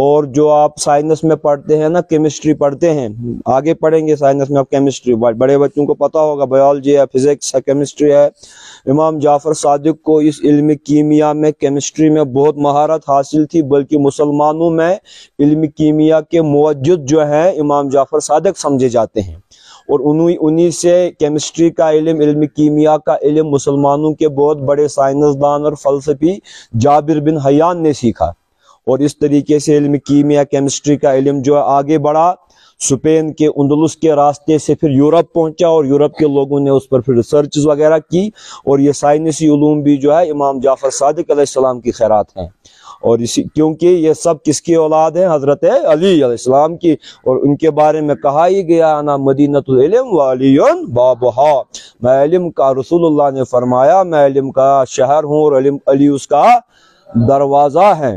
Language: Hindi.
और जो आप साइंस में पढ़ते हैं ना केमिस्ट्री पढ़ते हैं आगे पढ़ेंगे साइंस में आप केमिस्ट्री बड़े बच्चों को पता होगा बायोलॉजी है फिजिक्स है केमिस्ट्री है इमाम जाफ़र सादिक को इस इल्म कीमिया में केमिस्ट्री में बहुत महारत हासिल थी बल्कि मुसलमानों में इल्म कीमिया के मवजद जो हैं इमाम जाफ़र सादिक समझे जाते हैं और उन्हीं उन्हीं से केमिस्ट्री का इलम इल्म कीमिया का इलम मुसलमानों के बहुत बड़े साइंसदान और फलसफी जाबिर बिन हयान ने सीखा और इस तरीके से इल्म कीमिया केमिस्ट्री का इल्म जो है आगे बढ़ा स्पेन के उंदलुस के रास्ते से फिर यूरोप पहुंचा और यूरोप के लोगों ने उस पर फिर रिसर्च वगैरह की और ये साइंसी उलूम भी जो है इमाम जाफ़र सदक़ की खैरात हैं और इसी क्योंकि ये सब किसकी औलाद है हज़रत अली अलैहिस्सलाम की और उनके बारे में कहा ही गया ना मदीनतम वाली बाबहा मैं इलम का रसूलुल्लाह ने फरमाया मैं इलम का शहर हूँ और अली उसका दरवाज़ा है